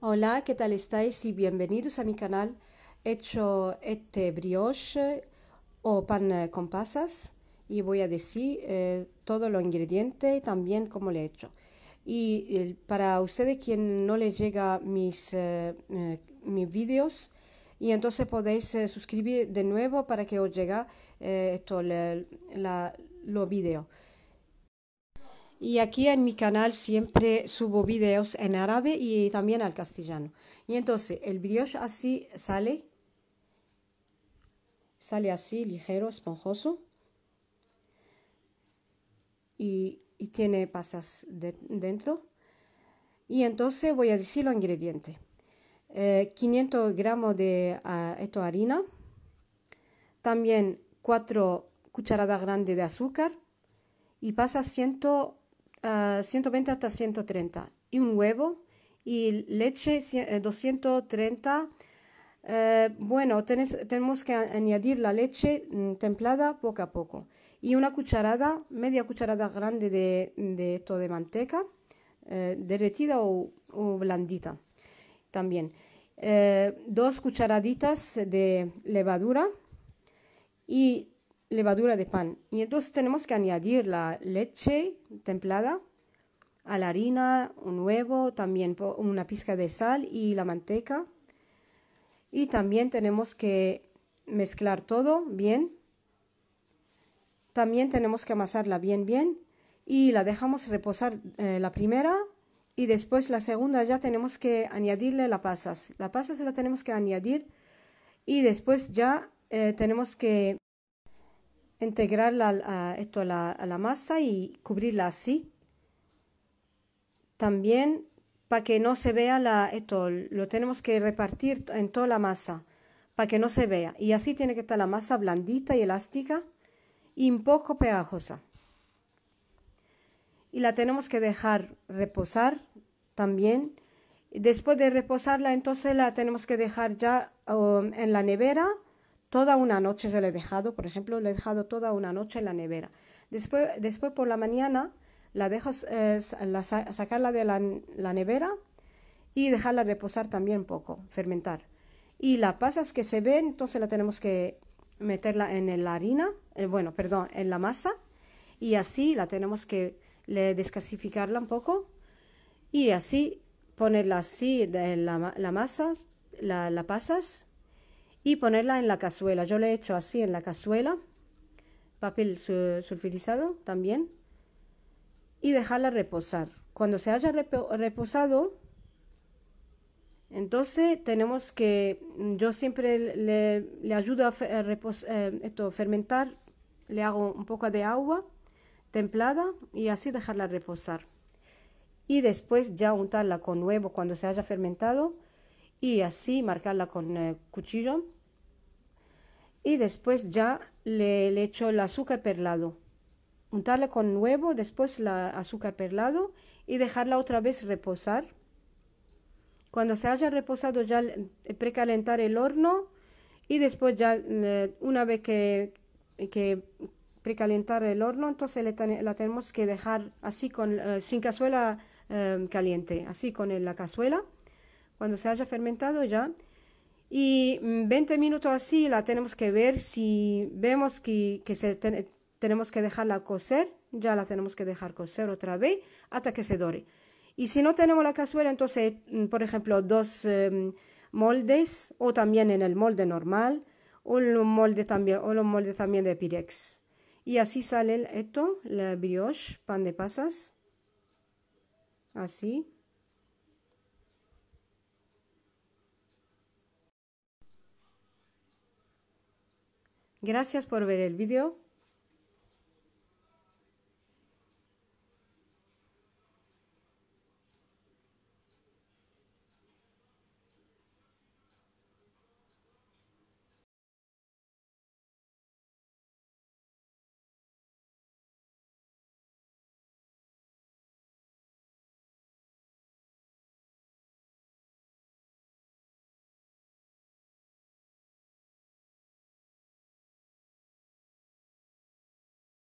Hola, ¿qué tal estáis? Y bienvenidos a mi canal. He hecho este brioche o pan eh, con pasas y voy a decir eh, todos los ingredientes y también cómo lo he hecho. Y para ustedes quien no les llega mis, eh, mis vídeos, y entonces podéis suscribir de nuevo para que os llegue los vídeos. Y aquí en mi canal siempre subo videos en árabe y también al castellano. Y entonces el brioche así sale. Sale así, ligero, esponjoso. Y, tiene pasas de, dentro. Y entonces voy a decir los ingredientes. 500 eh, gramos de ah, harina. También 4 cucharadas grandes de azúcar. Y pasas 100 120 hasta 130 y un huevo y leche 230. Eh, eh, bueno, tenemos que añadir la leche mm, templada poco a poco y una cucharada, media cucharada grande de, de esto de manteca eh, derretida o, blandita también. dos cucharaditas de levadura y levadura de pan. Y entonces tenemos que añadir la leche templada a la harina, un huevo, también una pizca de sal y la manteca. Y también tenemos que mezclar todo bien. También tenemos que amasarla bien, bien. Y la dejamos reposar eh, la primera y después la segunda ya tenemos que añadirle la pasas. La pasas la tenemos que añadir y después ya eh, tenemos que integrarla a, esto, a la, masa y cubrirla así. También para que no se vea la, esto, lo tenemos que repartir en toda la masa para que no se vea. Y así tiene que estar la masa blandita y elástica y un poco pegajosa. Y la tenemos que dejar reposar también. Después de reposarla, entonces la tenemos que dejar ya um, en la nevera toda una noche yo le he dejado, por ejemplo, le he dejado toda una noche en la nevera. Después, después por la mañana la dejo eh, sacarla de la, nevera y dejarla reposar también un poco, fermentar. Y la pasas que se ve, entonces la tenemos que meterla en la harina, eh, bueno, perdón, en la masa y así la tenemos que descasificarla un poco y así ponerla así en la, la masa, la pasas y ponerla en la cazuela. Yo le he hecho así en la cazuela, papel sulfurizado también, y dejarla reposar. Cuando se haya reposado, entonces tenemos que, yo siempre le, le ayudo a, eh, esto, fermentar, le hago un poco de agua templada y así dejarla reposar. Y después ya untarla con huevo cuando se haya fermentado y así marcarla con eh, cuchillo y después ya le, le echo el azúcar perlado. Untarle con huevo, después el azúcar perlado y dejarla otra vez reposar. Cuando se haya reposado ya eh, precalentar el horno y después ya eh, una vez que, que precalentar el horno, entonces la tenemos que dejar así con, eh, sin cazuela caliente, así con la cazuela. Cuando se haya fermentado ya y 20 mm, minutos así la tenemos que ver. Si vemos que, que se tenemos que dejarla coser ya la tenemos que dejar coser otra vez hasta que se dore. Y si no tenemos la cazuela, entonces, mm, por ejemplo, dos em, moldes o también en el molde normal o los moldes también, o los moldes también de Pirex. Y así sale esto, la brioche, pan de pasas. Así. Gracias por ver el vídeo.